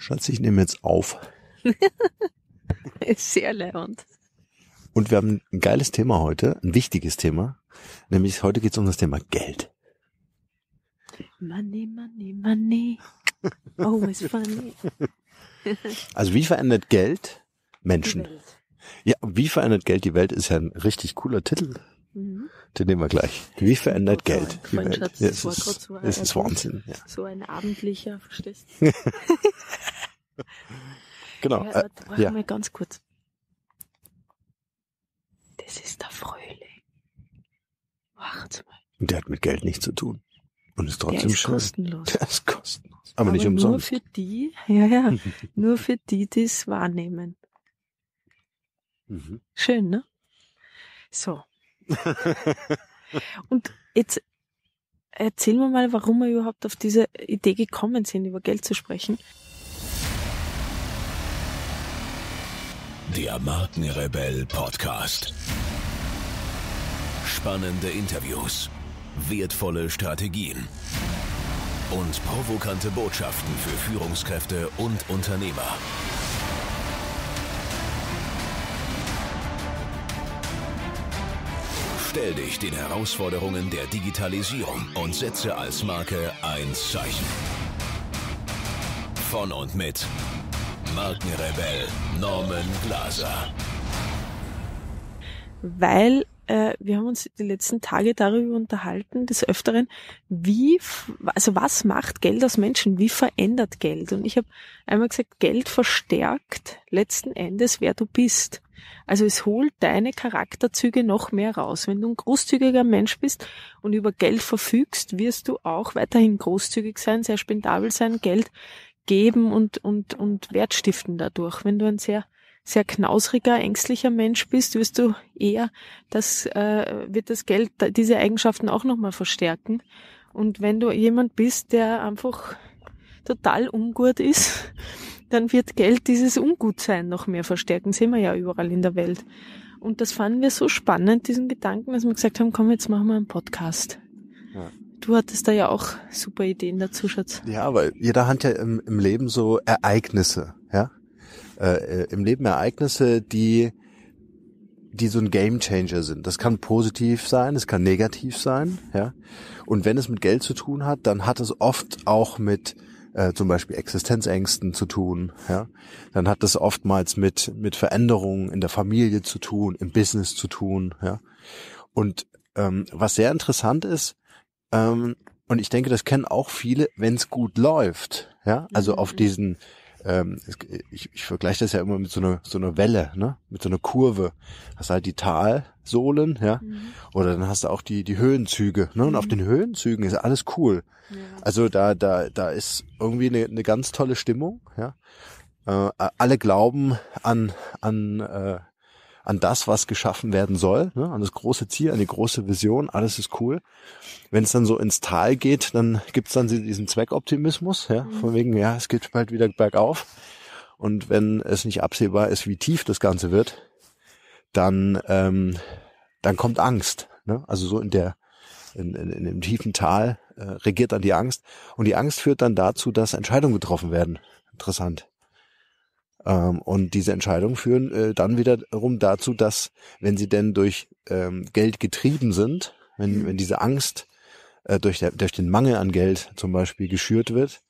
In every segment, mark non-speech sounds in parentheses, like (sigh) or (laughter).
Schatz, ich nehme jetzt auf. (laughs) Ist sehr lehrend. Und wir haben ein geiles Thema heute, ein wichtiges Thema. Nämlich heute geht es um das Thema Geld. Money, money, money. Always funny. (laughs) also wie verändert Geld Menschen? Ja, wie verändert Geld die Welt ist ja ein richtig cooler Titel Mhm. Den nehmen wir gleich. Wie verändert so Geld? Wie Geld? Ja, ist, so es ist Wahnsinn. Ja. So ein abendlicher, verstehst du? (laughs) genau. Ja, äh, warte ja. mal ganz kurz. Das ist der Frühling. Wacht's mal. Der hat mit Geld nichts zu tun. Und ist trotzdem schön. der ist schön. kostenlos. Der ist kostenlos. Aber, Aber nicht umsonst. Nur für die, ja, ja, (laughs) nur für die, die es wahrnehmen. Mhm. Schön, ne? So, und jetzt erzählen wir mal, warum wir überhaupt auf diese Idee gekommen sind, über Geld zu sprechen. Der Markenrebell Podcast. Spannende Interviews, wertvolle Strategien und provokante Botschaften für Führungskräfte und Unternehmer. Stell dich den Herausforderungen der Digitalisierung und setze als Marke ein Zeichen. Von und mit Markenrebell Norman Glaser. Weil äh, wir haben uns die letzten Tage darüber unterhalten, des Öfteren, wie, also was macht Geld aus Menschen? Wie verändert Geld? Und ich habe einmal gesagt, Geld verstärkt letzten Endes, wer du bist. Also es holt deine Charakterzüge noch mehr raus. Wenn du ein großzügiger Mensch bist und über Geld verfügst, wirst du auch weiterhin großzügig sein, sehr spendabel sein, Geld geben und, und, und wertstiften dadurch. Wenn du ein sehr sehr knausriger, ängstlicher Mensch bist, wirst du eher, das äh, wird das Geld diese Eigenschaften auch nochmal verstärken. Und wenn du jemand bist, der einfach total ungut ist, dann wird Geld dieses Ungutsein noch mehr verstärken. Sehen wir ja überall in der Welt. Und das fanden wir so spannend, diesen Gedanken, dass wir gesagt haben, komm, jetzt machen wir einen Podcast. Ja. Du hattest da ja auch super Ideen dazu, Schatz. Ja, weil jeder hat ja im, im Leben so Ereignisse, ja? äh, im Leben Ereignisse, die die so ein Gamechanger sind. Das kann positiv sein, es kann negativ sein, ja. Und wenn es mit Geld zu tun hat, dann hat es oft auch mit äh, zum Beispiel Existenzängsten zu tun, ja. Dann hat es oftmals mit mit Veränderungen in der Familie zu tun, im Business zu tun, ja. Und ähm, was sehr interessant ist, ähm, und ich denke, das kennen auch viele, wenn es gut läuft, ja. Also mhm. auf diesen ähm, ich, ich vergleiche das ja immer mit so einer so einer Welle, ne? Mit so einer Kurve. Hast halt die Talsohlen, ja, mhm. oder dann hast du auch die die Höhenzüge, ne? Und mhm. auf den Höhenzügen ist alles cool. Ja. Also da da da ist irgendwie eine, eine ganz tolle Stimmung, ja. Äh, alle glauben an an äh, an das, was geschaffen werden soll, ne? an das große Ziel, an die große Vision, alles ist cool. Wenn es dann so ins Tal geht, dann gibt's dann diesen Zweckoptimismus, ja, mhm. von wegen, ja, es geht bald wieder bergauf. Und wenn es nicht absehbar ist, wie tief das Ganze wird, dann, ähm, dann kommt Angst. Ne? Also so in der in, in, in dem tiefen Tal äh, regiert dann die Angst. Und die Angst führt dann dazu, dass Entscheidungen getroffen werden. Interessant. Ähm, und diese Entscheidungen führen äh, dann wiederum dazu, dass, wenn sie denn durch ähm, Geld getrieben sind, wenn, mhm. wenn diese Angst äh, durch, der, durch den Mangel an Geld zum Beispiel geschürt wird,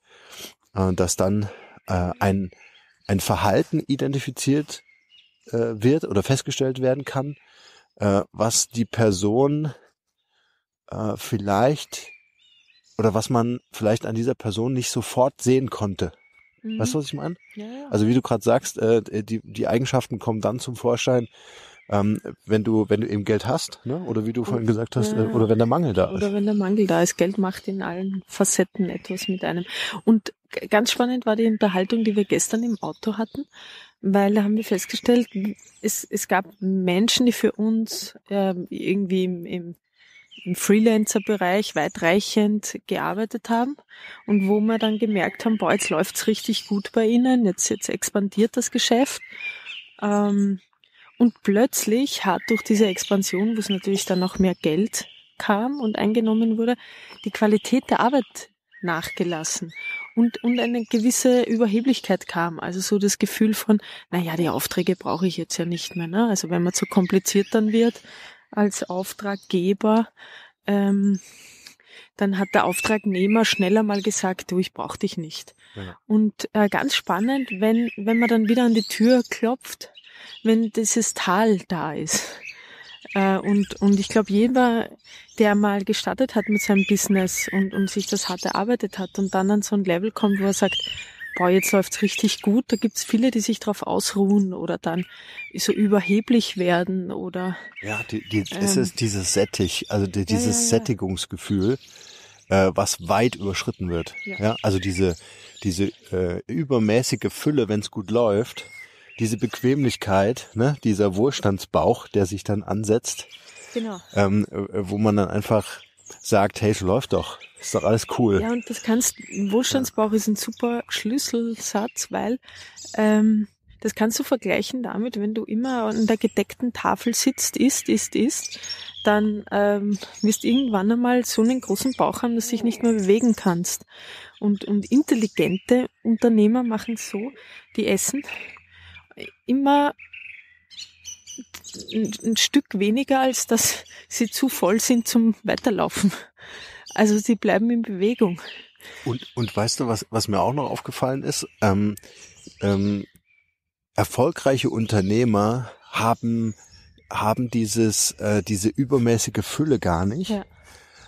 äh, dass dann äh, ein, ein Verhalten identifiziert äh, wird oder festgestellt werden kann, äh, was die Person äh, vielleicht oder was man vielleicht an dieser Person nicht sofort sehen konnte. Mhm. Weißt du, mhm. was ich meine? Ja, ja. Also wie du gerade sagst, äh, äh, die, die Eigenschaften kommen dann zum Vorschein, ähm, wenn du, wenn du eben Geld hast, ne? Oder wie du vorhin gesagt hast, äh, oder wenn der Mangel da oder ist. Oder wenn der Mangel da ist. Geld macht in allen Facetten etwas mit einem. Und ganz spannend war die Unterhaltung, die wir gestern im Auto hatten, weil da haben wir festgestellt, es, es gab Menschen, die für uns äh, irgendwie im, im im Freelancer-Bereich weitreichend gearbeitet haben und wo wir dann gemerkt haben, boah, jetzt läuft's richtig gut bei ihnen, jetzt, jetzt expandiert das Geschäft. Ähm, und plötzlich hat durch diese Expansion, wo es natürlich dann auch mehr Geld kam und eingenommen wurde, die Qualität der Arbeit nachgelassen und, und eine gewisse Überheblichkeit kam. Also so das Gefühl von, na ja die Aufträge brauche ich jetzt ja nicht mehr. Ne? Also wenn man zu kompliziert dann wird, als Auftraggeber, ähm, dann hat der Auftragnehmer schneller mal gesagt, du, ich brauch dich nicht. Ja. Genau. Und äh, ganz spannend, wenn, wenn man dann wieder an die Tür klopft, wenn dieses Tal da ist. Äh, und, und ich glaube, jeder, der mal gestartet hat mit seinem Business und, und sich das hart erarbeitet hat und dann an so ein Level kommt, wo er sagt, boah, jetzt läuft's richtig gut. Da gibt's viele, die sich drauf ausruhen oder dann so überheblich werden oder. Ja, die, die, ähm, es ist dieses Sättig, also die, dieses ja, ja, ja. Sättigungsgefühl, äh, was weit überschritten wird. Ja, also diese, diese äh, übermäßige Fülle, wenn's gut läuft, diese Bequemlichkeit, ne, dieser Wohlstandsbauch, der sich dann ansetzt. Genau. Ähm, äh, wo man dann einfach sagt, hey, so läuft doch, ist doch alles cool. Ja, und das kannst, Wohlstandsbauch ja. ist ein super Schlüsselsatz, weil ähm, das kannst du vergleichen damit, wenn du immer an der gedeckten Tafel sitzt, isst, isst, isst, dann ähm, wirst irgendwann einmal so einen großen Bauch haben, dass du dich nicht mehr bewegen kannst. Und, und intelligente Unternehmer machen so, die essen immer ein, Stück weniger, als dass sie zu voll sind zum Weiterlaufen. Also sie bleiben in Bewegung. Und, und weißt du, was, was mir auch noch aufgefallen ist? Ähm, ähm, erfolgreiche Unternehmer haben, haben dieses, äh, diese übermäßige Fülle gar nicht, ja.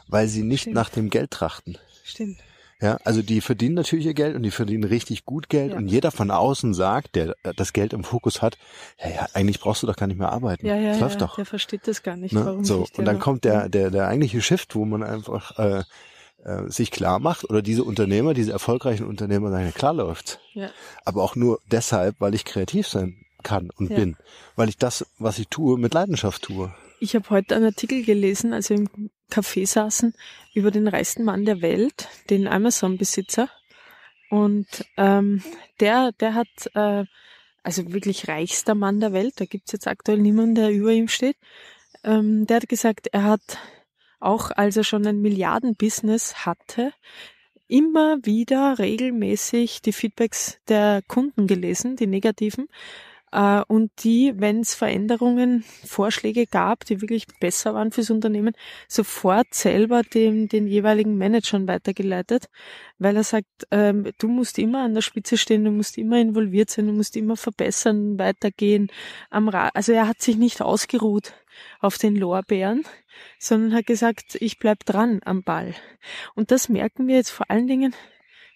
weil sie nicht Stimmt. nach dem Geld trachten. Stimmt. Ja, also die verdienen natürlich ihr Geld und die verdienen richtig gut Geld ja. und jeder von außen sagt, der äh, das Geld im Fokus hat, hey, eigentlich brauchst du doch gar nicht mehr arbeiten. Ja, ja, das läuft ja, doch. Der versteht das gar nicht, ne? warum so nicht, Und dann kommt der ne? der der eigentliche Shift, wo man einfach äh, äh, sich klar macht oder diese Unternehmer, diese erfolgreichen Unternehmer sagen, klar läuft's. Ja. Aber auch nur deshalb, weil ich kreativ sein kann und bin, weil ich das, was ich tue, mit Leidenschaft tue. Ich habe heute einen Artikel gelesen, als wir im Café saßen, über den reichsten Mann der Welt, den Amazon-Besitzer. Und ähm, der, der hat, äh, also wirklich reichster Mann der Welt, da gibt's jetzt aktuell niemanden, der über ihm steht, ähm, der hat gesagt, er hat auch als er schon ein Milliardenbusiness hatte, immer wieder regelmäßig die Feedbacks der Kunden gelesen, die negativen, äh, und die, wenn es Veränderungen, Vorschläge gab, die wirklich besser waren fürs Unternehmen, sofort selber dem, den jeweiligen Managern weitergeleitet, weil er sagt, ähm, du musst immer an der Spitze stehen, du musst immer involviert sein, du musst immer verbessern, weitergehen am Ra Also er hat sich nicht ausgeruht auf den Lorbeeren, sondern hat gesagt, ich bleib dran am Ball. Und das merken wir jetzt vor allen Dingen,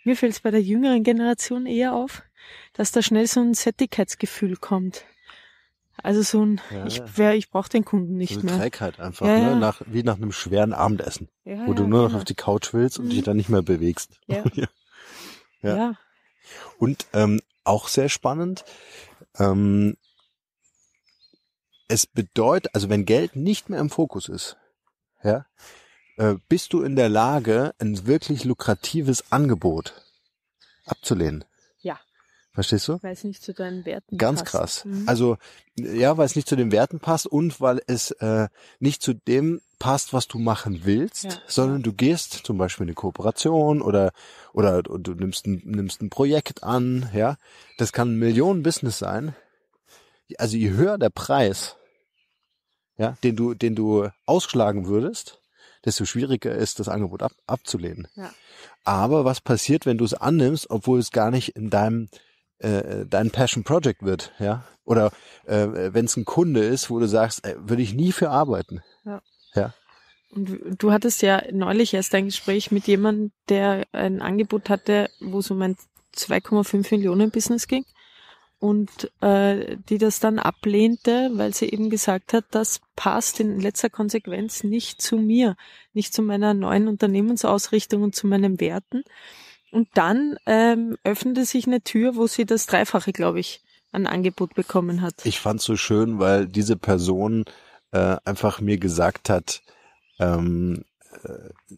mir fällt es bei der jüngeren Generation eher auf, dass da schnell so ein Sättigkeitsgefühl kommt. Also so ein, ja, ich, wär, ich brauche den Kunden nicht so eine mehr. Trägheit einfach, ja, ne? Ja. Nach, wie nach einem schweren Abendessen, wo du nur noch genau. auf die Couch willst und mhm. dich dann nicht mehr bewegst. (laughs) Ja. ja. Und ähm, auch sehr spannend, ähm, es bedeutet, also wenn Geld nicht mehr im Fokus ist, ja, äh, bist du in der Lage, ein wirklich lukratives Angebot abzulehnen. Verstehst du? Weil es nicht zu deinen Werten Ganz passt. Ganz krass. Mhm. Also ja, weil es nicht zu den Werten passt und weil es äh, nicht zu dem passt, was du machen willst, ja. sondern du gehst zum Beispiel in eine Kooperation oder oder du nimmst ein, nimmst ein Projekt an, ja. Das kann ein Millionen Business sein. Also je höher der Preis, ja, den du den du ausschlagen würdest, desto schwieriger ist das Angebot ab, abzulehnen. Ja. Aber was passiert, wenn du es annimmst, obwohl es gar nicht in deinem äh, dein Passion Project wird, ja. Oder äh, wenn es ein Kunde ist, wo du sagst, äh, würde ich nie für arbeiten. Ja. ja. Und du hattest ja neulich erst ein Gespräch mit jemandem, der ein Angebot hatte, wo es um ein 2,5 Millionen Business ging und äh, die das dann ablehnte, weil sie eben gesagt hat, das passt in letzter Konsequenz nicht zu mir, nicht zu meiner neuen Unternehmensausrichtung und zu meinen Werten. Und dann ähm, öffnete sich eine Tür, wo sie das Dreifache, glaube ich, an Angebot bekommen hat. Ich fand's so schön, weil diese Person äh, einfach mir gesagt hat, ähm, äh,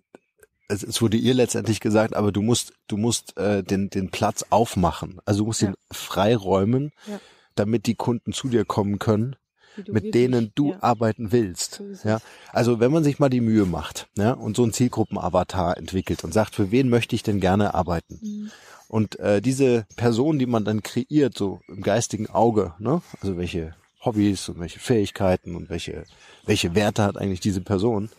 es, es wurde ihr letztendlich gesagt, aber du musst, du musst äh, den, den Platz aufmachen. Also du musst ja. ihn freiräumen, ja. damit die Kunden zu dir kommen können mit denen du ja. arbeiten willst. Ja, also wenn man sich mal die Mühe macht ja, und so ein Zielgruppenavatar entwickelt und sagt, für wen möchte ich denn gerne arbeiten? Mhm. Und äh, diese Person, die man dann kreiert, so im geistigen Auge, ne? also welche Hobbys und welche Fähigkeiten und welche, welche Werte hat eigentlich diese Person,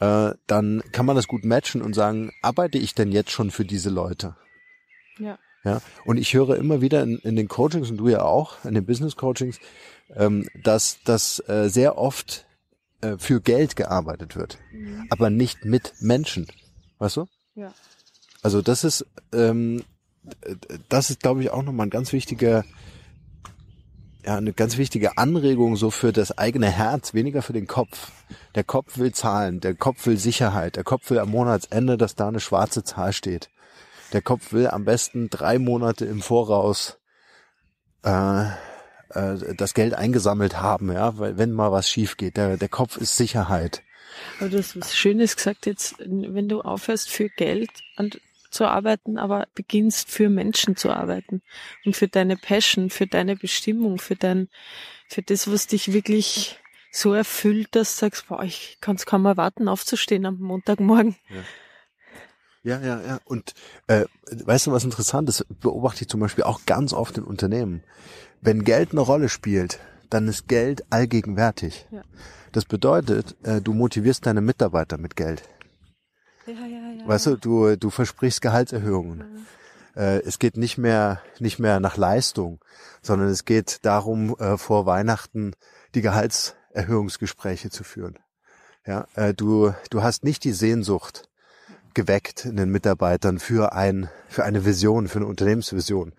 äh, dann kann man das gut matchen und sagen, arbeite ich denn jetzt schon für diese Leute? Ja. Ja, und ich höre immer wieder in, in den Coachings und du ja auch, in den Business Coachings, ähm, dass das äh, sehr oft äh, für Geld gearbeitet wird, mhm. aber nicht mit Menschen. Weißt du? Ja. Also das ist, ähm, das ist, glaube ich, auch nochmal ein ganz wichtiger, ja, eine ganz wichtige Anregung so für das eigene Herz, weniger für den Kopf. Der Kopf will Zahlen, der Kopf will Sicherheit, der Kopf will am Monatsende, dass da eine schwarze Zahl steht. Der Kopf will am besten drei Monate im Voraus äh, äh, das Geld eingesammelt haben, ja, weil wenn mal was schief geht, der, der Kopf ist Sicherheit. Aber du hast was Schönes gesagt jetzt, wenn du aufhörst für Geld und zu arbeiten, aber beginnst für Menschen zu arbeiten und für deine Passion, für deine Bestimmung, für dein, für das, was dich wirklich so erfüllt, dass du sagst, boah, ich kann's kaum erwarten, aufzustehen am Montagmorgen. Ja. Ja, ja, ja. Und äh, weißt du, was interessant ist? Beobachte ich zum Beispiel auch ganz oft in Unternehmen. Wenn Geld eine Rolle spielt, dann ist Geld allgegenwärtig. Ja. Das bedeutet, äh, du motivierst deine Mitarbeiter mit Geld. Ja, ja, ja. Weißt du, du, du versprichst Gehaltserhöhungen. Ja. Äh, es geht nicht mehr, nicht mehr nach Leistung, sondern es geht darum, äh, vor Weihnachten die Gehaltserhöhungsgespräche zu führen. Ja, äh, du, du hast nicht die Sehnsucht geweckt in den Mitarbeitern für ein, für eine Vision, für eine Unternehmensvision.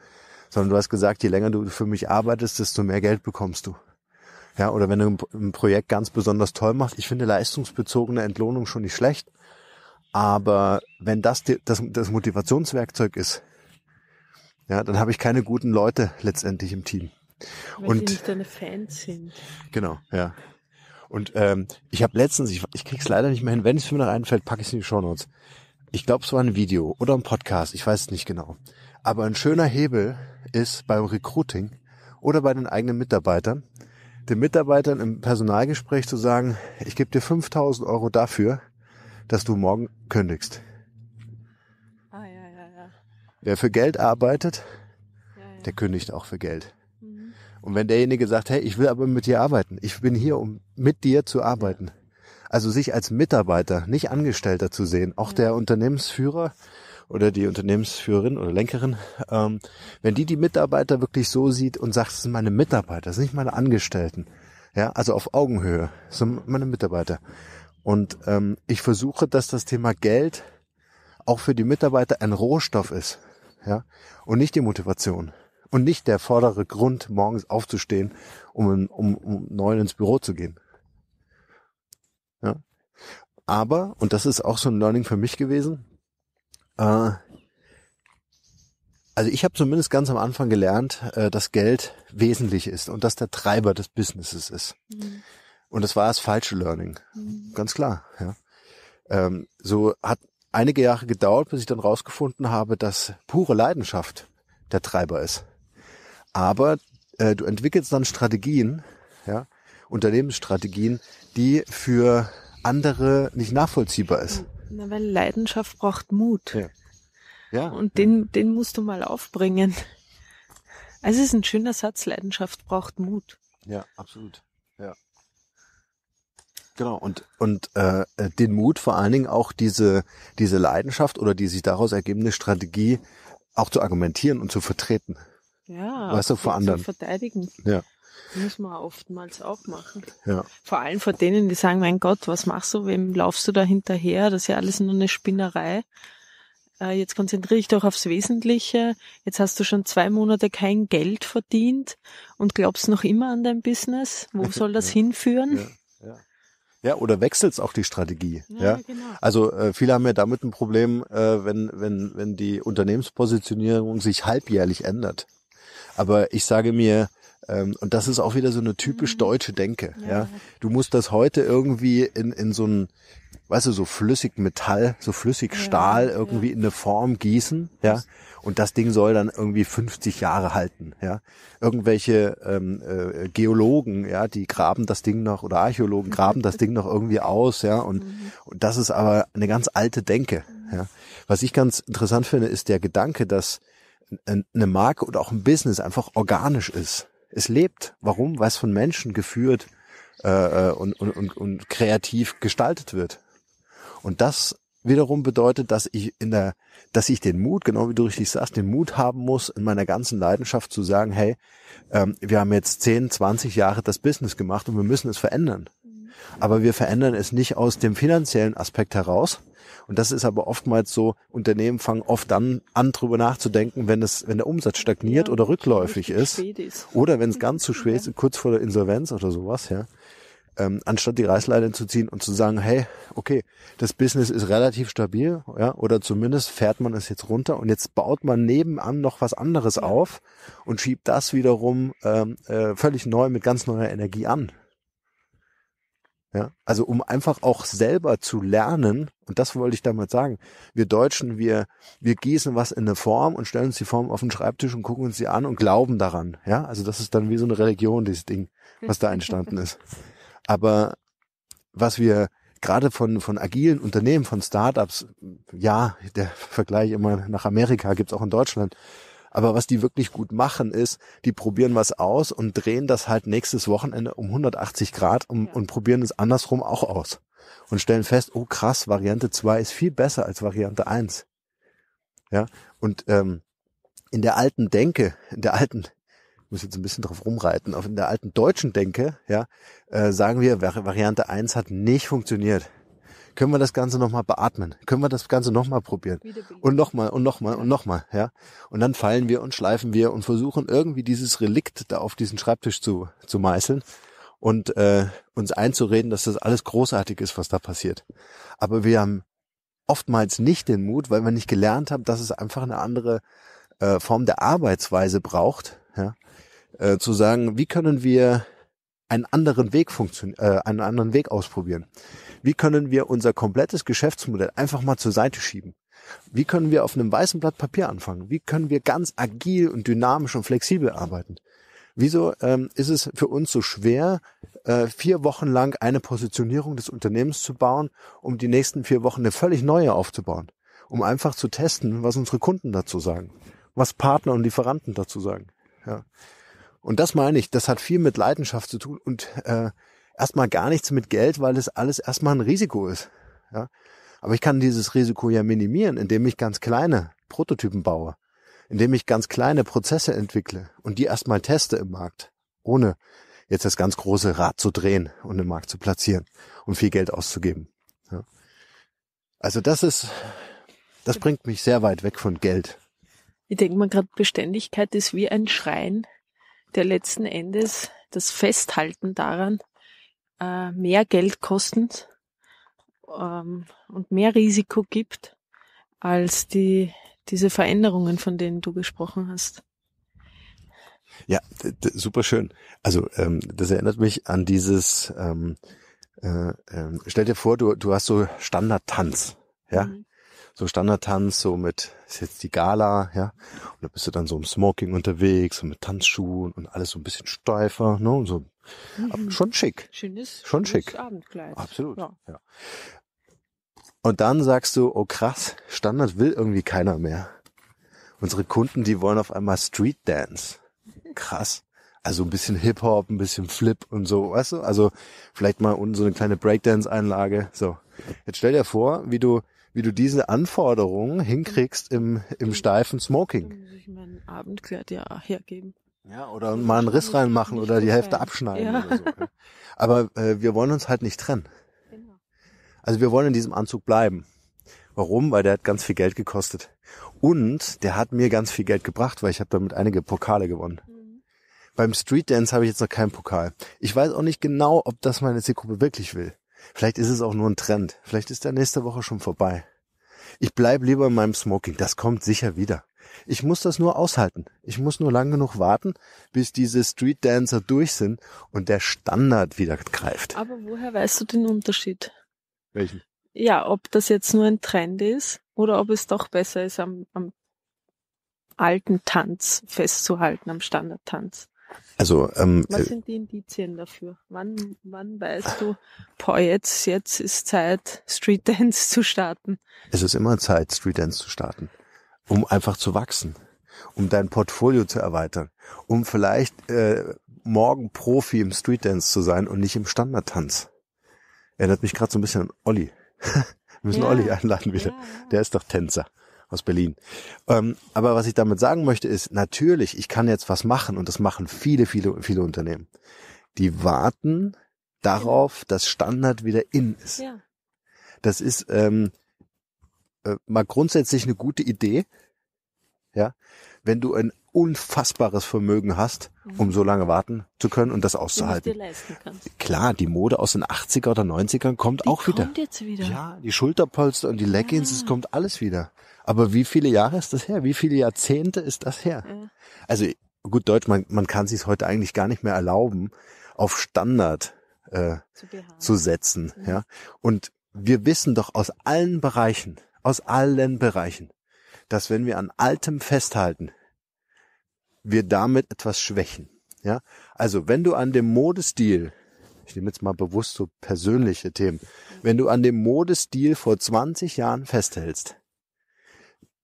Sondern du hast gesagt, je länger du für mich arbeitest, desto mehr Geld bekommst du. Ja, oder wenn du ein Projekt ganz besonders toll machst. Ich finde leistungsbezogene Entlohnung schon nicht schlecht. Aber wenn das die, das, das Motivationswerkzeug ist, ja, dann habe ich keine guten Leute letztendlich im Team. Weil und sie nicht deine Fans sind. Genau, ja. Und ähm, ich habe letztens, ich, ich krieg's leider nicht mehr hin, wenn es mir noch einfällt, packe ich in die Shownotes ich glaube, es war ein Video oder ein Podcast, ich weiß es nicht genau. Aber ein schöner Hebel ist beim Recruiting oder bei den eigenen Mitarbeitern, den Mitarbeitern im Personalgespräch zu sagen, ich gebe dir 5000 Euro dafür, dass du morgen kündigst. Ah, ja, ja, ja. Wer für Geld arbeitet, ja, ja. der kündigt auch für Geld. Mhm. Und wenn derjenige sagt, hey, ich will aber mit dir arbeiten, ich bin hier, um mit dir zu arbeiten. Ja also sich als Mitarbeiter, nicht Angestellter zu sehen. Auch der Unternehmensführer oder die Unternehmensführerin oder Lenkerin, ähm, wenn die die Mitarbeiter wirklich so sieht und sagt, das sind meine Mitarbeiter, das sind nicht meine Angestellten. Ja, also auf Augenhöhe, das sind meine Mitarbeiter. Und ähm, ich versuche, dass das Thema Geld auch für die Mitarbeiter ein Rohstoff ist. Ja, und nicht die Motivation. Und nicht der vordere Grund, morgens aufzustehen, um, um, um neun ins Büro zu gehen. Ja. Aber, und das ist auch so ein Learning für mich gewesen, äh, also ich habe zumindest ganz am Anfang gelernt, äh, dass Geld wesentlich ist und dass der Treiber des Businesses ist. Mhm. Und das war das falsche Learning. Mhm. Ganz klar. Ja. Ähm, so hat einige Jahre gedauert, bis ich dann rausgefunden habe, dass pure Leidenschaft der Treiber ist. Aber äh, du entwickelst dann Strategien, ja, Unternehmensstrategien, die für andere nicht nachvollziehbar ist. Na, weil Leidenschaft braucht Mut. Ja. ja Und ja. Den, den musst du mal aufbringen. Also es ist ein schöner Satz, Leidenschaft braucht Mut. Ja, absolut. Ja. Genau, und, und äh, den Mut vor allen Dingen auch diese, diese Leidenschaft oder die sich daraus ergebende Strategie auch zu argumentieren und zu vertreten. Ja, weißt du, vor anderen. zu verteidigen. Ja. Muss man oftmals auch machen. Ja. Vor allem vor denen, die sagen, mein Gott, was machst du, wem laufst du da hinterher? Das ist ja alles nur eine Spinnerei. Äh, jetzt konzentriere ich doch aufs Wesentliche. Jetzt hast du schon zwei Monate kein Geld verdient und glaubst noch immer an dein Business. Wo (laughs) soll das ja. hinführen? Ja. Ja, oder wechselst auch die Strategie. Ja, ja? Genau. Also äh, viele haben ja damit ein Problem, äh, wenn, wenn, wenn die Unternehmenspositionierung sich halbjährlich ändert. Aber ich sage mir, ähm, und das ist auch wieder so eine typisch mhm. deutsche Denke. Ja. ja. Du musst das heute irgendwie in, in so ein, weißt du, so flüssig Metall, so flüssig Stahl ja, irgendwie ja. in eine Form gießen, ja. Und das Ding soll dann irgendwie 50 Jahre halten, ja. Irgendwelche ähm, äh, Geologen, ja, die graben das Ding noch oder Archäologen graben das Ding noch irgendwie aus, ja. Und, mhm. und das ist aber eine ganz alte Denke, ja. Was ich ganz interessant finde, ist der Gedanke, dass eine Marke oder auch ein Business einfach organisch ist. Es lebt. Warum? Weil es von Menschen geführt äh, äh, und, und, und, und kreativ gestaltet wird. Und das wiederum bedeutet, dass ich in der, dass ich den Mut, genau wie du richtig sagst, den Mut haben muss, in meiner ganzen Leidenschaft zu sagen, hey, ähm, wir haben jetzt 10, 20 Jahre das Business gemacht und wir müssen es verändern. Aber wir verändern es nicht aus dem finanziellen Aspekt heraus. Und das ist aber oftmals so, Unternehmen fangen oft dann an, drüber nachzudenken, wenn es, wenn der Umsatz stagniert ja, oder rückläufig ist, ist, Oder wenn es ganz zu schwer ist, kurz vor der Insolvenz oder sowas, ja. Ähm, anstatt die Reißleine zu ziehen und zu sagen, hey, okay, das Business ist relativ stabil, ja, oder zumindest fährt man es jetzt runter und jetzt baut man nebenan noch was anderes ja. auf und schiebt das wiederum ähm, äh, völlig neu mit ganz neuer Energie an. Ja, also um einfach auch selber zu lernen, und das wollte ich damit sagen, wir Deutschen, wir, wir gießen was in eine Form und stellen uns die Form auf den Schreibtisch und gucken uns sie an und glauben daran. Ja, also das ist dann wie so eine Religion, dieses Ding, was da entstanden ist. Aber was wir gerade von, von agilen Unternehmen, von Startups, ja, der Vergleich immer nach Amerika gibt's auch in Deutschland, aber was die wirklich gut machen, ist, die probieren was aus und drehen das halt nächstes Wochenende um 180 Grad um, ja. und probieren es andersrum auch aus. Und stellen fest, oh krass, Variante 2 ist viel besser als Variante 1. Ja, und ähm, in der alten Denke, in der alten muss jetzt ein bisschen drauf rumreiten, auf in der alten deutschen Denke, ja, äh, sagen wir, Variante 1 hat nicht funktioniert können wir das Ganze nochmal beatmen? Können wir das Ganze nochmal probieren? Und nochmal und nochmal und nochmal, ja. Und dann fallen wir und schleifen wir und versuchen irgendwie dieses Relikt da auf diesen Schreibtisch zu, zu meißeln und äh, uns einzureden, dass das alles großartig ist, was da passiert. Aber wir haben oftmals nicht den Mut, weil wir nicht gelernt haben, dass es einfach eine andere äh, Form der Arbeitsweise braucht, ja? äh, zu sagen, wie können wir einen anderen Weg funktionieren, äh, einen anderen Weg ausprobieren. Wie können wir unser komplettes Geschäftsmodell einfach mal zur Seite schieben? Wie können wir auf einem weißen Blatt Papier anfangen? Wie können wir ganz agil und dynamisch und flexibel arbeiten? Wieso ähm, ist es für uns so schwer, äh, vier Wochen lang eine Positionierung des Unternehmens zu bauen, um die nächsten vier Wochen eine völlig neue aufzubauen? Um einfach zu testen, was unsere Kunden dazu sagen, was Partner und Lieferanten dazu sagen. Ja. Und das meine ich, das hat viel mit Leidenschaft zu tun und äh, erstmal gar nichts mit Geld, weil das alles erstmal ein Risiko ist. Ja? Aber ich kann dieses Risiko ja minimieren, indem ich ganz kleine Prototypen baue, indem ich ganz kleine Prozesse entwickle und die erstmal teste im Markt, ohne jetzt das ganz große Rad zu drehen und im Markt zu platzieren und viel Geld auszugeben. Ja? Also das ist, das bringt mich sehr weit weg von Geld. Ich denke mal gerade, Beständigkeit ist wie ein Schrein, der letzten Endes das Festhalten daran äh, mehr Geld kostend ähm, und mehr Risiko gibt als die, diese Veränderungen, von denen du gesprochen hast. Ja, super schön. Also ähm, das erinnert mich an dieses, ähm, äh, äh, stell dir vor, du, du hast so Standardtanz, ja. Mhm so Standardtanz, so mit, ist jetzt die Gala, ja. Und da bist du dann so im Smoking unterwegs und mit Tanzschuhen und alles so ein bisschen steifer, ne? Und so. Mhm. Schon schick. Schönes, schon schönes schick. Abendkleid. Absolut. Ja. ja. Und dann sagst du, oh krass, Standard will irgendwie keiner mehr. Unsere Kunden, die wollen auf einmal Street Dance. Krass. Also ein bisschen Hip-Hop, ein bisschen Flip und so, weißt du? Also vielleicht mal unten so eine kleine Breakdance-Einlage. So. Jetzt stell dir vor, wie du wie du diese Anforderungen mhm. hinkriegst im, im steifen Smoking. Ich meinen Abendkleid ja hergeben. Ja, oder also mal einen Riss reinmachen oder die Hälfte abschneiden ja. oder so. Aber äh, wir wollen uns halt nicht trennen. Genau. Also wir wollen in diesem Anzug bleiben. Warum? Weil der hat ganz viel Geld gekostet. Und der hat mir ganz viel Geld gebracht, weil ich habe damit einige Pokale gewonnen. Mhm. Beim Street Dance habe ich jetzt noch keinen Pokal. Ich weiß auch nicht genau, ob das meine Zielgruppe wirklich will. Vielleicht ist es auch nur ein Trend. Vielleicht ist der nächste Woche schon vorbei. Ich bleib lieber in meinem Smoking. Das kommt sicher wieder. Ich muss das nur aushalten. Ich muss nur lang genug warten, bis diese Street Dancer durch sind und der Standard wieder greift. Aber woher weißt du den Unterschied? Welchen? Ja, ob das jetzt nur ein Trend ist oder ob es doch besser ist, am, am alten Tanz festzuhalten, am Standardtanz. Also, ähm, Was äh, sind die Indizien dafür? Wann, wann weißt du, boah, jetzt, jetzt ist Zeit, Street Dance zu starten? Es ist immer Zeit, Street Dance zu starten, um einfach zu wachsen, um dein Portfolio zu erweitern, um vielleicht äh, morgen Profi im Street Dance zu sein und nicht im Standardtanz. Erinnert mich gerade so ein bisschen an Olli. (laughs) Wir müssen ja, Olli einladen wieder. Ja, ja. Der ist doch Tänzer aus Berlin. Ähm, aber was ich damit sagen möchte ist, natürlich, ich kann jetzt was machen und das machen viele, viele, viele Unternehmen. Die warten darauf, dass Standard wieder in ist. Ja. Das ist ähm, äh, mal grundsätzlich eine gute Idee, ja, wenn du ein unfassbares Vermögen hast, mhm. um so lange warten zu können und das auszuhalten. Klar, die Mode aus den 80er oder 90ern kommt die auch kommt wieder. Kommt jetzt wieder. Ja, die Schulterpolster und die Leggings, es kommt alles wieder. Aber wie viele Jahre ist das her? Wie viele Jahrzehnte ist das her? Ja. Also gut Deutsch, man, man kann sich heute eigentlich gar nicht mehr erlauben, auf Standard äh, zu, zu, setzen. Mhm. Ja? Und wir wissen doch aus allen Bereichen, aus allen Bereichen, dass wenn wir an Altem festhalten, wir damit etwas schwächen. Ja, also wenn du an dem Modestil, ich nehme jetzt mal bewusst so persönliche Themen, wenn du an dem Modestil vor 20 Jahren festhältst,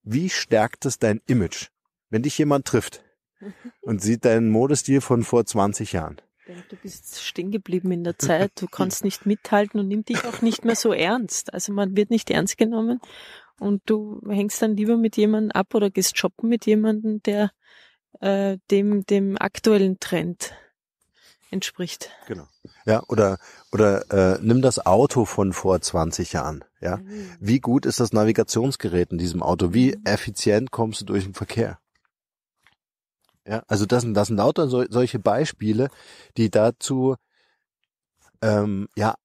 wie stärkt es dein Image, wenn dich jemand trifft (laughs) und sieht deinen Modestil von vor 20 Jahren? Du bist stehen geblieben in der Zeit, du kannst nicht mithalten und nimm dich auch nicht mehr so ernst. Also man wird nicht ernst genommen und du hängst dann lieber mit jemandem ab oder gehst shoppen mit jemandem, der äh, dem, dem aktuellen Trend entspricht. Genau. Ja, oder oder äh, nimm das Auto von vor 20 Jahren, ja? Mhm. Wie gut ist das Navigationsgerät in diesem Auto? Wie mhm. effizient kommst du durch den Verkehr? Ja, also das sind das sind lauter so, solche Beispiele, die dazu ähm, ja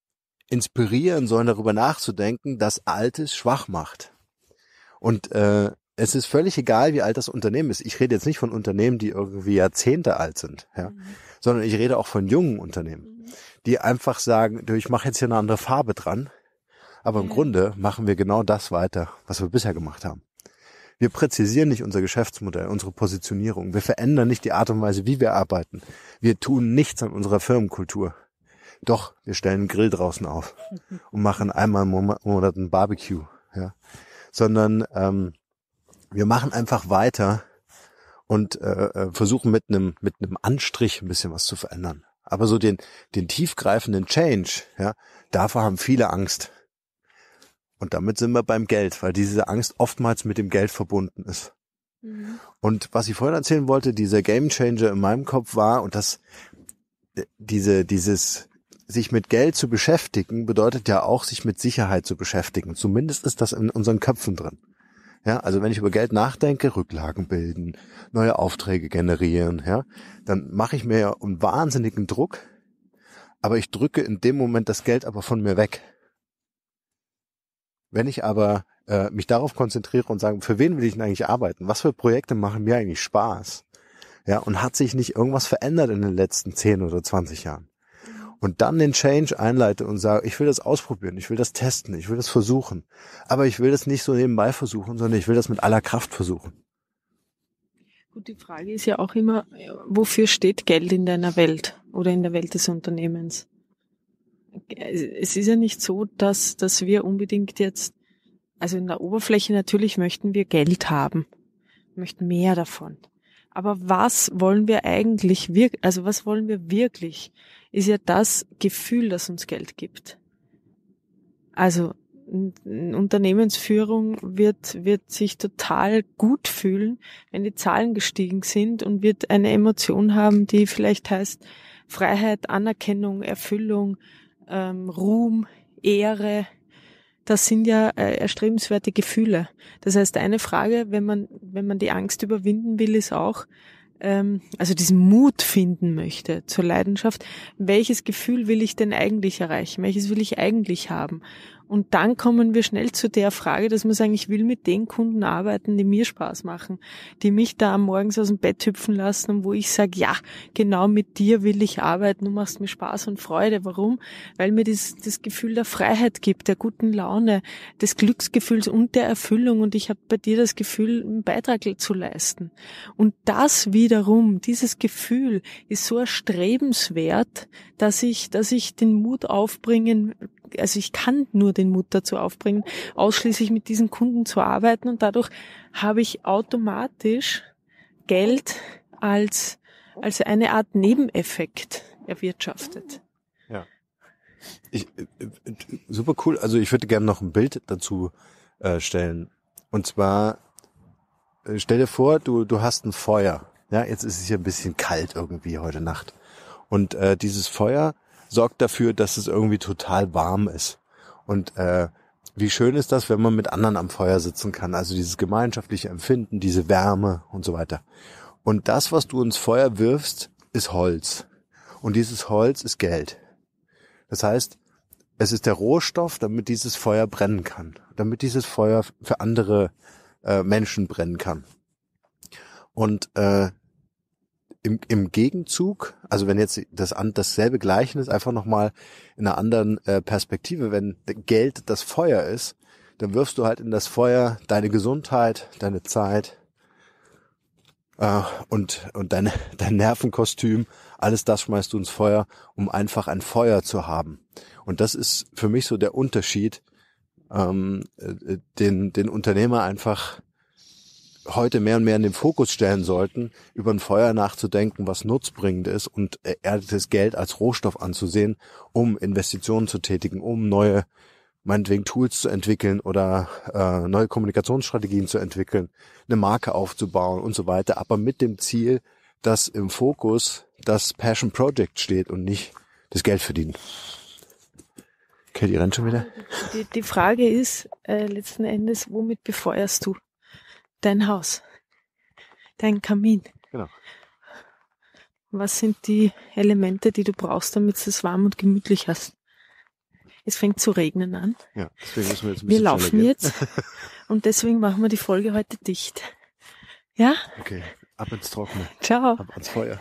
inspirieren sollen, darüber nachzudenken, dass Altes schwach macht. Und äh, es ist völlig egal, wie alt das Unternehmen ist. Ich rede jetzt nicht von Unternehmen, die irgendwie Jahrzehnte alt sind, ja, mhm sondern ich rede auch von jungen Unternehmen, mhm. die einfach sagen, du, ich mache jetzt hier eine andere Farbe dran, aber im Grunde machen wir genau das weiter, was wir bisher gemacht haben. Wir präzisieren nicht unser Geschäftsmodell, unsere Positionierung. Wir verändern nicht die Art und Weise, wie wir arbeiten. Wir tun nichts an unserer Firmenkultur. Doch, wir stellen einen Grill draußen auf (laughs) und machen einmal im Monat ein Barbecue. Ja? Sondern ähm, wir machen einfach weiter und äh, äh, versuchen mit einem mit einem Anstrich ein bisschen was zu verändern. Aber so den den tiefgreifenden Change, ja, davor haben viele Angst. Und damit sind wir beim Geld, weil diese Angst oftmals mit dem Geld verbunden ist. Mhm. Und was ich vorhin erzählen wollte, dieser Game Changer in meinem Kopf war und das diese dieses sich mit Geld zu beschäftigen bedeutet ja auch, sich mit Sicherheit zu beschäftigen. Zumindest ist das in unseren Köpfen drin. Ja, also wenn ich über Geld nachdenke, Rücklagen bilden, neue Aufträge generieren, ja, dann mache ich mir ja einen wahnsinnigen Druck, aber ich drücke in dem Moment das Geld aber von mir weg. Wenn ich aber äh, mich darauf konzentriere und sage, für wen will ich denn eigentlich arbeiten? Was für Projekte machen mir eigentlich Spaß? Ja, und hat sich nicht irgendwas verändert in den letzten 10 oder 20 Jahren? und dann den Change einleite und sage, ich will das ausprobieren, ich will das testen, ich will das versuchen. Aber ich will das nicht so nebenbei versuchen, sondern ich will das mit aller Kraft versuchen. Gut, die Frage ist ja auch immer, wofür steht Geld in deiner Welt oder in der Welt des Unternehmens? Es ist ja nicht so, dass, dass wir unbedingt jetzt, also in der Oberfläche natürlich möchten wir Geld haben, möchten mehr davon. Aber was wollen wir eigentlich wirklich, also was wollen wir wirklich? ist ja das Gefühl, das uns Geld gibt. Also Unternehmensführung wird, wird sich total gut fühlen, wenn die Zahlen gestiegen sind und wird eine Emotion haben, die vielleicht heißt Freiheit, Anerkennung, Erfüllung, ähm, Ruhm, Ehre. Das sind ja äh, erstrebenswerte Gefühle. Das heißt, eine Frage, wenn man, wenn man die Angst überwinden will, ist auch, ähm, also diesen Mut finden möchte zur Leidenschaft, welches Gefühl will ich denn eigentlich erreichen? Welches will ich eigentlich haben? Und dann kommen wir schnell zu der Frage, dass man sagen, ich will mit den Kunden arbeiten, die mir Spaß machen, die mich da morgens aus dem Bett hüpfen lassen und wo ich sage, ja, genau mit dir will ich arbeiten, du machst mir Spaß und Freude. Warum? Weil mir das, das Gefühl der Freiheit gibt, der guten Laune, des Glücksgefühls und der Erfüllung und ich habe bei dir das Gefühl, einen Beitrag zu leisten. Und das wiederum, dieses Gefühl ist so erstrebenswert, dass ich, dass ich den Mut aufbringen also ich kann nur den Mut dazu aufbringen, ausschließlich mit diesen Kunden zu arbeiten und dadurch habe ich automatisch Geld als, als eine Art Nebeneffekt erwirtschaftet. Ja. Ich, äh, super cool. Also ich würde gerne noch ein Bild dazu äh, stellen. Und zwar, äh, stell dir vor, du, du hast ein Feuer. Ja, jetzt ist es ja ein bisschen kalt irgendwie heute Nacht. Und äh, dieses Feuer sorgt dafür, dass es irgendwie total warm ist. Und äh, wie schön ist das, wenn man mit anderen am Feuer sitzen kann. Also dieses gemeinschaftliche Empfinden, diese Wärme und so weiter. Und das, was du ins Feuer wirfst, ist Holz. Und dieses Holz ist Geld. Das heißt, es ist der Rohstoff, damit dieses Feuer brennen kann. Damit dieses Feuer für andere äh, Menschen brennen kann. Und äh, im, im Gegenzug, also wenn jetzt das an dasselbe Gleichnis einfach nochmal in einer anderen äh, Perspektive, wenn Geld das Feuer ist, dann wirfst du halt in das Feuer deine Gesundheit, deine Zeit äh, und, und deine, (laughs) dein Nervenkostüm, alles das schmeißt du ins Feuer, um einfach ein Feuer zu haben. Und das ist für mich so der Unterschied, ähm, äh, äh, den, den Unternehmer einfach heute mehr und mehr in den Fokus stellen sollten, über ein Feuer nachzudenken, was nutzbringend ist und erdetes Geld als Rohstoff anzusehen, um Investitionen zu tätigen, um neue, meinetwegen Tools zu entwickeln oder äh, neue Kommunikationsstrategien zu entwickeln, eine Marke aufzubauen und so weiter, aber mit dem Ziel, dass im Fokus das Passion Project steht und nicht das Geld verdienen. Okay, die rennt schon wieder. Die, die Frage ist äh, letzten Endes, womit befeuerst du? dein Haus, dein Kamin. Genau. Was sind die Elemente, die du brauchst, damit du es warm und gemütlich hast? Es fängt zu regnen an. Ja, deswegen müssen wir jetzt ein bisschen Wir laufen jetzt (laughs) und deswegen machen wir die Folge heute dicht. Ja? Okay, ab ins Trockene. Ciao. Ab ans Feuer.